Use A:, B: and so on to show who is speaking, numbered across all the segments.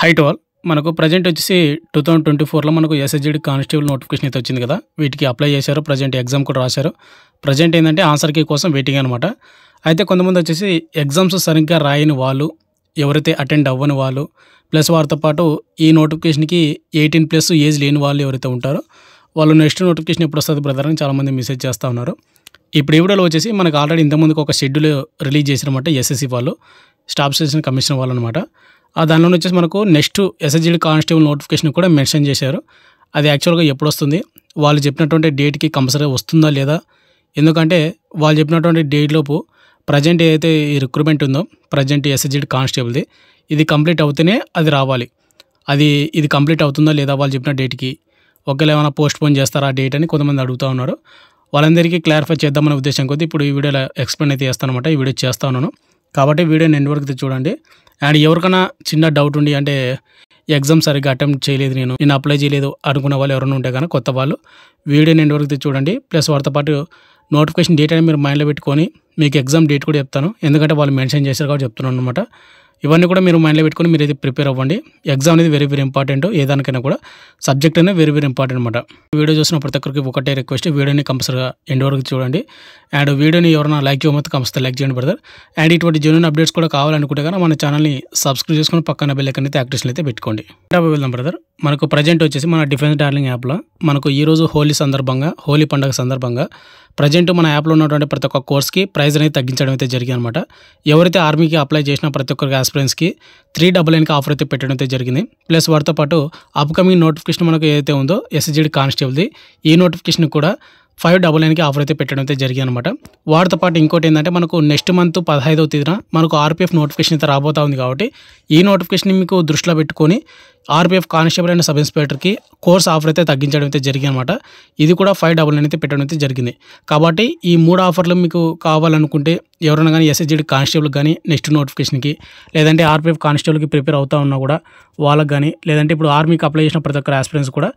A: height వాల్ మనకు present వచ్చేసి టూ థౌసండ్ ట్వంటీ ఫోర్లో మనకు ఎస్ఎస్జీడి కానిస్టేబుల్ నోటిఫికేషన్ అయితే వచ్చింది కదా వీటికి అప్లై చేశారు ప్రజెంట్ ఎగ్జామ్ కూడా రాశారు ప్రజెంట్ ఏంటంటే ఆన్సర్ కీ కోసం వెయిటింగ్ అనమాట అయితే కొంతమంది వచ్చేసి ఎగ్జామ్స్ సరిగ్గా రాయని వాళ్ళు ఎవరైతే అటెండ్ అవ్వని వాళ్ళు ప్లస్ వారితో పాటు ఈ నోటిఫికేషన్కి ఎయిటీన్ ప్లస్ ఏజ్ లేని వాళ్ళు ఎవరైతే ఉంటారో వాళ్ళు నెక్స్ట్ నోటిఫికేషన్ ఎప్పుడు వస్తుంది బ్రదర్ అని చాలామంది మెసేజ్ చేస్తూ ఉన్నారు ఇప్పుడు ఈ వీడియోలో వచ్చేసి మనకు ఆల్రెడీ ఇంతకుముందుకు ఒక షెడ్యూల్ రిలీజ్ చేసినమాట ఎస్ఎస్సి వాళ్ళు స్టాఫ్ సెషన్ కమిషన్ వాళ్ళు అనమాట దానిలో వచ్చేసి మనకు నెక్స్ట్ ఎస్ఎస్జిడి కానిస్టేబుల్ నోటిఫికేషన్ కూడా మెన్షన్ చేశారు అది యాక్చువల్గా ఎప్పుడు వస్తుంది వాళ్ళు చెప్పినటువంటి డేట్కి కంపల్సరీ వస్తుందా లేదా ఎందుకంటే వాళ్ళు చెప్పినటువంటి లోపు ప్రజెంట్ ఏదైతే ఈ రిక్రూట్మెంట్ ఉందో ప్రజెంట్ ఎస్ఎస్జిడి కానిస్టేబుల్ది ఇది కంప్లీట్ అవుతేనే అది రావాలి అది ఇది కంప్లీట్ అవుతుందా లేదా వాళ్ళు చెప్పిన డేట్కి ఒకవేళ ఏమైనా పోస్ట్ పోన్ చేస్తారా డేట్ అని కొంతమంది అడుగుతూ ఉన్నారు వాళ్ళందరికీ క్లారిఫై చేద్దామనే ఉద్దేశం కొద్దీ ఇప్పుడు ఈ వీడియోలో ఎక్స్ప్లెయిన్ అయితే చేస్తాను అనమాట ఈ వీడియో చేస్తా ఉన్నాను కాబట్టి వీడియో ఎండ్ వరకు చూడండి అండ్ ఎవరికైనా చిన్న డౌట్ ఉండి అంటే ఎగ్జామ్ సరిగ్గా అటెంప్ట్ చేయలేదు నేను నేను అప్లై చేయలేదు అనుకున్న వాళ్ళు ఎవరైనా ఉంటే కానీ కొత్త వాళ్ళు వీడియో నేను వరకు చూడండి ప్లస్ వాటితో పాటు నోటిఫికేషన్ డేట్ అనేది మీరు మైండ్లో పెట్టుకొని మీకు ఎగ్జామ్ డేట్ కూడా చెప్తాను ఎందుకంటే వాళ్ళు మెన్షన్ చేశారు కాబట్టి చెప్తున్నాను అనమాట ఇవన్నీ కూడా మీరు మైండ్లో పెట్టుకుని మీరు అయితే ప్రిపేర్ అవ్వండి ఎగ్జామ్ అనేది వెరీ వెరీ ఇంపార్టెంట్ ఏదానికైనా కూడా సబ్జెక్ట్ అనేది వెరీ వెరీ ఇంపార్టెంట్ అనమాట వీడియో చూసిన ప్రతి ఒక్కరికి ఒకటే రిక్వెస్ట్ వీడియోని కంపల్సరిగా ఎండ్ వరకు చూడండి అండ్ వీడియోని ఎవరైనా లైక్ చేయకపోతే కంపల్సరీ లైక్ చేయండి బ్రదర్ అండ్ ఇటువంటి జెన్యున్ అప్డేట్స్ కూడా కావాలనుకుంటే కానీ మన ఛానల్ని సబ్స్క్రైబ్ చేసుకుని పక్కన బెల్ ఎక్కడ అయితే యాక్టివేషన్ అయితే పెట్టుకోండి టాప్ వెళ్దాం బ్రదర్ మనకు ప్రజెంట్ వచ్చేసి మన డిఫెన్స్ డార్లింగ్ యాప్లో మనకు ఈ రోజు హోలీ సందర్భంగా హోలీ పండుగ సందర్భంగా ప్రజెంట్ మన యాప్లో ఉన్నటువంటి ప్రతి ఒక్క కోర్స్కి ప్రైజ్ అనేది తగ్గించడం అయితే జరిగింది అనమాట ఎవరైతే ఆర్మీకి అప్లై చేసినా ప్రతి ఒక్కరికి ఆస్పిరెంట్స్కి త్రీ డబల్ నైన్కి ఆఫర్ అయితే పెట్టడం జరిగింది ప్లస్ వాటితో పాటు అప్కమింగ్ నోటిఫికేషన్ మనకు ఏదైతే ఉందో ఎస్జీడీ కానిస్టేబుల్ది ఈ నోటిఫికేషన్ కూడా ఫైవ్ డబల్ నైన్కి ఆఫర్ అయితే పెట్టడం అయితే జరిగింది అనమాట వాటితో పాటు ఇంకోటి ఏంటంటే మనకు నెక్స్ట్ మంత్ పదహైదవ తేదీన మనకు ఆర్పీఎఫ్ నోటిఫికేషన్ అయితే రాబోతా ఉంది కాబట్టి ఈ నోటిఫికేషన్ మీకు దృష్టిలో పెట్టుకొని ఆర్పీఎఫ్ కానిస్టేబుల్ అండ్ సబ్ ఇన్స్పెక్టర్కి కోర్స్ ఆఫర్ అయితే తగ్గించడం అయితే జరిగింది అనమాట ఇది కూడా ఫైవ్ డబల్ నైన్ అయితే పెట్టడం అయితే జరిగింది కాబట్టి ఈ మూడు ఆఫర్లు మీకు కావాలనుకుంటే ఎవరైనా కానీ ఎస్ఎస్జీడి కానిస్టేబుల్ కానీ నెక్స్ట్ నోటిఫికేషన్కి లేదంటే ఆర్పీఎఫ్ కానిస్టేబుల్కి ప్రిపేర్ అవుతా ఉన్నా కూడా వాళ్ళకి కానీ లేదంటే ఇప్పుడు ఆర్మీకి అప్లై చేసిన ప్రతి ఒక్కరు ఆస్పిరెన్స్ కూడా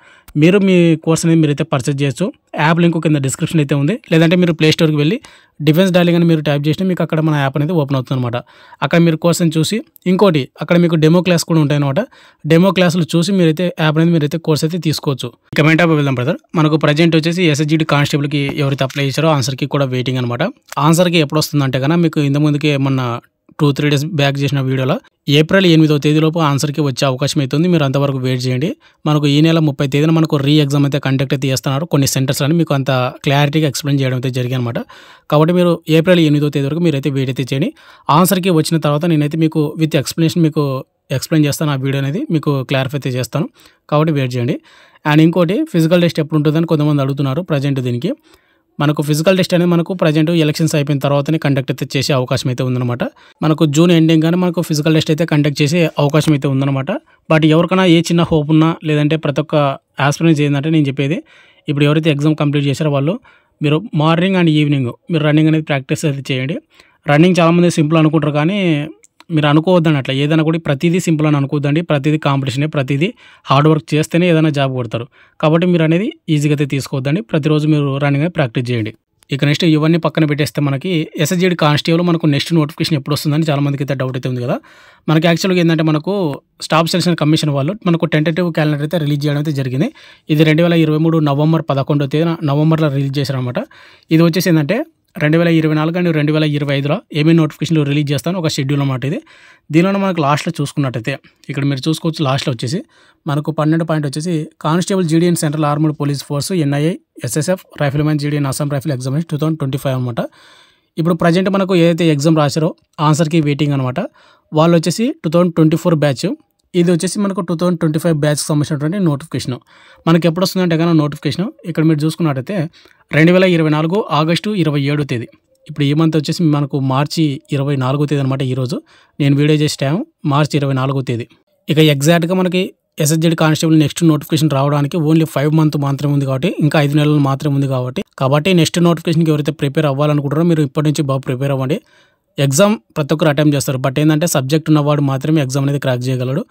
A: మీరు మీ కోర్స్ అనేది మీరైతే పర్చేజ్ చేయొచ్చు యాప్ లింక్ కింద డిస్క్రిప్షన్ అయితే ఉంది లేదంటే మీరు ప్లే స్టోర్కి వెళ్ళి డిఫెన్స్ డాలింగ్ అని మీరు టైప్ చేసినా మీకు అక్కడ మన యాప్ అనేది ఓపెన్ అవుతుంది అనమాట అక్కడ మీరు అని చూసి ఇంకోటి అక్కడ మీకు డెమో క్లాస్ కూడా ఉంటాయి అనమాట డెమో క్లాసులు చూసి మీరైతే యాప్ అనేది మీరైతే కోర్స్ అయితే తీసుకోవచ్చు కమెంట్ యాప్ వెళ్దాం బ్రదర్ మనకు ప్రజెంట్ వచ్చేసి ఎస్ఎస్జీడి కానిస్టేబుల్కి ఎవరైతే అప్లై చేశారో ఆన్సర్కి కూడా వెయిటింగ్ అనమాట ఆన్సర్కి ఎప్పుడు వస్తుందంటే అంటే కనుక మీకు ఇంతకుముందుకే మొన్న టూ త్రీ డేస్ బ్యాక్ చేసిన వీడియోలో ఏప్రిల్ ఎనిమిదో తేదీలోపు ఆన్సర్కి వచ్చే అవకాశం అవుతుంది మీరు అంతవరకు వెయిట్ చేయండి మనకు ఈ నెల ముప్పై తేదీన మనకు రీ ఎగ్జామ్ అయితే కండక్ట్ అయితే చేస్తున్నారు కొన్ని సెంటర్స్ అని మీకు అంత క్లారిటీగా ఎక్స్ప్లెయిన్ చేయడం అయితే జరిగింది అనమాట కాబట్టి మీరు ఏప్రిల్ ఎనిమిదో తేదీ వరకు మీరైతే వెయిట్ అయితే చేయండి ఆన్సర్కి వచ్చిన తర్వాత నేనైతే మీకు విత్ ఎక్స్ప్లెనేషన్ మీకు ఎక్స్ప్లెయిన్ చేస్తాను ఆ వీడియో అనేది మీకు క్లారిఫై అయితే చేస్తాను కాబట్టి వెయిట్ చేయండి అండ్ ఇంకోటి ఫిజికల్ టెస్ట్ ఎప్పుడు ఉంటుందని కొంతమంది అడుగుతున్నారు ప్రజెంట్ దీనికి మనకు ఫిజికల్ టెస్ట్ అనేది మనకు ప్రజెంట్ ఎలక్షన్స్ అయిపోయిన తర్వాతనే కండక్ట్ అయితే చేసే అవకాశం అయితే ఉందన్నమాట మనకు జూన్ ఎండింగ్ కానీ మనకు ఫిజికల్ టెస్ట్ అయితే కండక్ట్ చేసే అవకాశం అయితే ఉందన్నమాట బట్ ఎవరికైనా ఏ చిన్న హోప్ ఉన్నా లేదంటే ప్రతి ఒక్క ఆస్పిరెన్స్ ఏంటంటే నేను చెప్పేది ఇప్పుడు ఎవరైతే ఎగ్జామ్ కంప్లీట్ చేశారో వాళ్ళు మీరు మార్నింగ్ అండ్ ఈవినింగ్ మీరు రన్నింగ్ అనేది ప్రాక్టీస్ అయితే చేయండి రన్నింగ్ చాలామంది సింపుల్ అనుకుంటారు కానీ మీరు అనుకోవద్దండి అట్లా ఏదైనా కూడా ప్రతిదీ సింపుల్ అని అనుకోవద్దండి ప్రతిదీ కాంపిటీషనే ప్రతిదీ హార్డ్ వర్క్ చేస్తేనే ఏదైనా జాబ్ కొడతారు కాబట్టి మీరు అనేది ఈజీగా అయితే తీసుకోవద్దండి ప్రతిరోజు మీరు రన్నింగ్ ప్రాక్టీస్ చేయండి ఇక నెక్స్ట్ ఇవన్నీ పక్కన పెట్టేస్తే మనకి ఎస్ఎస్జీడి కానిస్టేబుల్ మనకు నెక్స్ట్ నోటిఫికేషన్ ఎప్పుడు వస్తుందని చాలామందికి అయితే డౌట్ అయితే ఉంది కదా మనకి యాక్చువల్గా ఏంటంటే మనకు స్టాఫ్ సెలక్షన్ కమిషన్ వాళ్ళు మనకు టెంటేటివ్ క్యాలెండర్ అయితే రిలీజ్ చేయడం అయితే జరిగింది ఇది రెండు వేల ఇరవై మూడు నవంబర్ పదకొండో తేదీన నవంబర్లో రిలీజ్ చేశారనమాట ఇది వచ్చేసి ఏంటంటే రెండు వేల ఇరవై నాలుగు అండ్ రెండు వేల ఇరవై ఐదులో ఏమీ నోటిఫికేషన్లు రిలీజ్ చేస్తాను ఒక షెడ్యూల్ అన్నమాట ఇది దీనిలో మనకు లాస్ట్లో చూసుకున్నట్టయితే ఇక్కడ మీరు చూసుకోవచ్చు లాస్ట్లో వచ్చేసి మనకు పన్నెండు పాయింట్ వచ్చేసి constable GD in central armed police force NIA SSF man GD in Assam rifle exam two thousand twenty five అనమాట ఇప్పుడు ప్రజెంట్ మనకు ఏదైతే ఎగ్జామ్ రాశారో ఆన్సర్కి వెయిటింగ్ అనమాట వాళ్ళు వచ్చేసి two thousand twenty four batch ఇది వచ్చేసి మనకు టూ థౌసండ్ ట్వంటీ ఫైవ్ బ్యాచ్కి సంబంధించినటువంటి నోటిఫికేషన్ మనకి ఎప్పుడు వస్తుందంటే కనుక నోటిఫికేషన్ ఇక్కడ మీరు చూసుకున్నట్టయితే రెండు వేల ఇరవై నాలుగు ఆగస్టు ఇరవై ఏడో తేదీ ఇప్పుడు ఈ మంత్ వచ్చేసి మనకు మార్చి ఇరవై నాలుగో తేదీ అనమాట ఈరోజు నేను వీడియో చేసే టైం మార్చి ఇరవై నాలుగో తేదీ ఇక ఎగ్జాక్ట్గా మనకి ఎస్ఎస్జెడ్ కానిస్టేబుల్ నెక్స్ట్ నోటిఫికేషన్ రావడానికి ఓన్లీ ఫైవ్ మంత్ మాత్రమే ఉంది కాబట్టి ఇంకా ఐదు నెలలు మాత్రమే ఉంది కాబట్టి కాబట్టి నెక్స్ట్ నోటిఫికేషన్కి ఎవరైతే ప్రిపేర్ అవ్వాలనుకుంటారో మీరు ఇప్పటి నుంచి బాగా ప్రిపేర్ అవ్వండి ఎగ్జామ్ ప్రతి ఒక్కరు అటెంప్ట్ చేస్తారు బట్ ఏంటంటే సబ్జెక్ట్ ఉన్నవాడు మాత్రమే ఎగ్జామ్ అనేది క్రాక్ చేయగలడు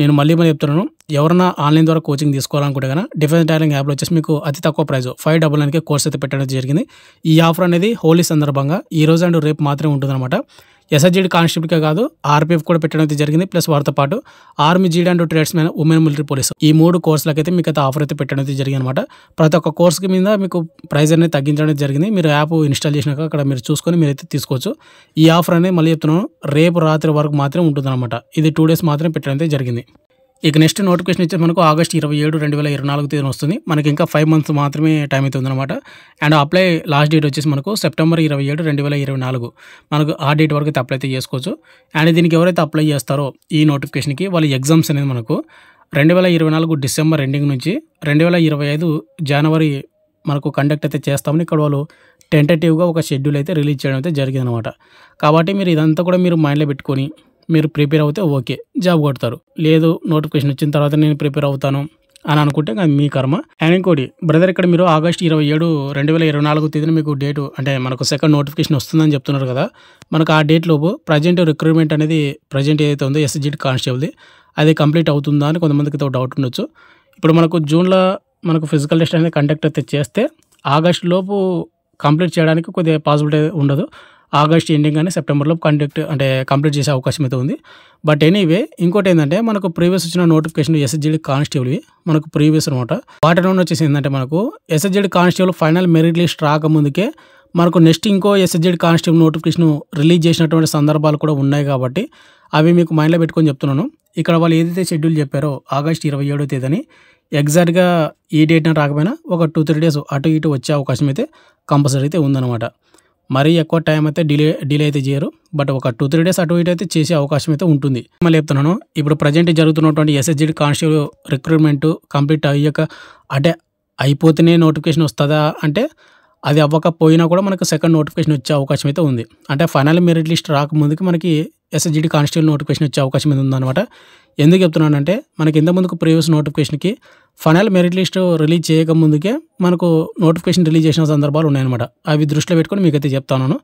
A: నేను మళ్ళీ మళ్ళీ చెప్తున్నాను ఎవరైనా ఆన్లైన్ ద్వారా కోచింగ్ తీసుకోవాలనుకుంటే కనుక డిఫెన్స్ డైలింగ్ యాప్లో వచ్చేసి మీకు అతి తక్కువ ప్రైజ్ ఫైవ్ డబుల్ నైన్కే కోర్స్ అయితే పెట్టడం జరిగింది ఈ ఆఫర్ అనేది హోలీ సందర్భంగా ఈ రోజు అండ్ రేపు మాత్రమే ఉంటుందన్నమాట ఎస్ఐజీడీ కానిస్టేబుల్కే కాదు ఆర్పీఎఫ్ కూడా పెట్టడం అయితే జరిగింది ప్లస్ వారితో పాటు army GD and tradesman women military police ఈ మూడు కోర్సులకు అయితే మీకు అయితే ఆఫర్ అయితే పెట్టడం అయితే జరిగింది అనమాట ప్రతి ఒక్క కోర్సుకి మీద మీకు ప్రైస్ అనేది తగ్గించడం జరిగింది మీరు యాప్ ఇన్స్టాల్ చేసినాక అక్కడ మీరు చూసుకొని మీరు అయితే తీసుకోవచ్చు ఈ ఆఫర్ అనేది మళ్ళీ చెప్తున్నాను రేపు రాత్రి వరకు మాత్రమే అనమాట ఇది టూ డేస్ మాత్రమే పెట్టడం అయితే జరిగింది ఇక నెక్స్ట్ నోటిఫికేషన్ ఇచ్చే మనకు ఆగస్ట్ ఇరవై ఏడు రెండు వేల ఇరవై నాలుగు తేదీన వస్తుంది మనకి ఇంకా ఫైవ్ మంత్స్ మాత్రమే టైం అవుతుంది అనమాట అండ్ అప్లై లాస్ట్ డేట్ వచ్చేసి మనకు సెప్టెంబర్ ఇరవై ఏడు రెండు వేల ఇరవై నాలుగు మనకు ఆ డేట్ వరకు అయితే అప్లై అయితే చేసుకోవచ్చు అండ్ దీనికి ఎవరైతే అప్లై చేస్తారో ఈ నోటిఫికేషన్కి వాళ్ళ ఎగ్జామ్స్ అనేది మనకు రెండు వేల ఇరవై నాలుగు డిసెంబర్ ఎండింగ్ నుంచి రెండు వేల ఇరవై ఐదు జనవరి మనకు కండక్ట్ అయితే చేస్తామని ఇక్కడ వాళ్ళు టెంటేటివ్గా ఒక షెడ్యూల్ అయితే రిలీజ్ చేయడం అయితే జరిగింది అనమాట కాబట్టి మీరు ఇదంతా కూడా మీరు మైండ్లో పెట్టుకొని మీరు ప్రిపేర్ అవుతే ఓకే జాబ్ కొడతారు లేదు నోటిఫికేషన్ వచ్చిన తర్వాత నేను ప్రిపేర్ అవుతాను అని అనుకుంటే మీ కర్మ అండ్ ఇంకోటి బ్రదర్ ఇక్కడ మీరు ఆగస్ట్ ఇరవై ఏడు రెండు వేల ఇరవై నాలుగు తేదీన మీకు డేటు అంటే మనకు సెకండ్ నోటిఫికేషన్ వస్తుందని చెప్తున్నారు కదా మనకు ఆ డేట్ లోపు ప్రజెంట్ రిక్రూట్మెంట్ అనేది ప్రజెంట్ ఏదైతే ఉందో ఎస్జిట్ కానిస్టేబుల్ది అది కంప్లీట్ అవుతుందా అని కొంతమందికి డౌట్ ఉండొచ్చు ఇప్పుడు మనకు జూన్లో మనకు ఫిజికల్ టెస్ట్ అనేది కండక్ట్ అయితే చేస్తే ఆగస్ట్ లోపు కంప్లీట్ చేయడానికి కొద్దిగా పాసిబిలిటీ ఉండదు ఆగస్ట్ ఎండింగ్ అని సెప్టెంబర్లో కండక్ట్ అంటే కంప్లీట్ చేసే అవకాశం అయితే ఉంది బట్ ఎనీవే ఇంకోటి ఏంటంటే మనకు ప్రీవియస్ వచ్చిన నోటిఫికేషన్ ఎస్ఎస్జీడి కానిస్టేబుల్వి మనకు ప్రీవియస్ అనమాట వాటి నుండి వచ్చేసి ఏంటంటే మనకు SSGD constable final merit list రాకముందుకే మనకు నెక్స్ట్ ఇంకో ఎస్ఎస్జీడి కానిస్టేబుల్ నోటిఫికేషన్ రిలీజ్ చేసినటువంటి సందర్భాలు కూడా ఉన్నాయి కాబట్టి అవి మీకు మైండ్లో పెట్టుకొని చెప్తున్నాను ఇక్కడ వాళ్ళు ఏదైతే షెడ్యూల్ చెప్పారో ఆగస్ట్ ఇరవై ఏడో తేదీని ఎగ్జాక్ట్గా ఈ డేట్న రాకపోయినా ఒక టూ త్రీ డేస్ అటు ఇటు వచ్చే అవకాశం అయితే కంపల్సరీ అయితే ఉందన్నమాట మరీ ఎక్కువ టైం అయితే డిలే డిలే అయితే చేయరు బట్ ఒక టూ త్రీ డేస్ అటు ఇటు అయితే చేసే అవకాశం అయితే ఉంటుంది మళ్ళీ చెప్తున్నాను ఇప్పుడు ప్రజెంట్ జరుగుతున్నటువంటి ఎస్ఎస్జిడి కానిస్టేబుల్ రిక్రూట్మెంట్ కంప్లీట్ అయ్యాక అంటే అయిపోతేనే నోటిఫికేషన్ వస్తుందా అంటే అది అవ్వకపోయినా కూడా మనకు సెకండ్ నోటిఫికేషన్ వచ్చే అవకాశం అయితే ఉంది అంటే ఫైనల్ మెరిట్ లిస్ట్ రాకముందుకి మనకి ఎస్ఎస్జిడి కానిస్టేబుల్ నోటిఫికేషన్ వచ్చే అవకాశం అయితే ఉందన్నమాట ఎందుకు చెప్తున్నానంటే మనకి ఇంతకుముందుకు ప్రీవియస్ నోటిఫికేషన్కి ఫైనల్ మెరిట్ లిస్ట్ రిలీజ్ చేయకముందుకే మనకు నోటిఫికేషన్ రిలీజ్ చేసిన సందర్భాలు ఉన్నాయన్నమాట అవి దృష్టిలో పెట్టుకొని అయితే చెప్తాను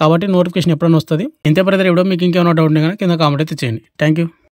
A: కాబట్టి నోటిఫికేషన్ ఎప్పుడైనా వస్తుంది ఇంతే బ్రదర్ ఇవ్వడం మీకు ఇంకేమైనా డౌట్ కానీ కింద కామెంట్ అయితే చేయండి థ్యాంక్ యూ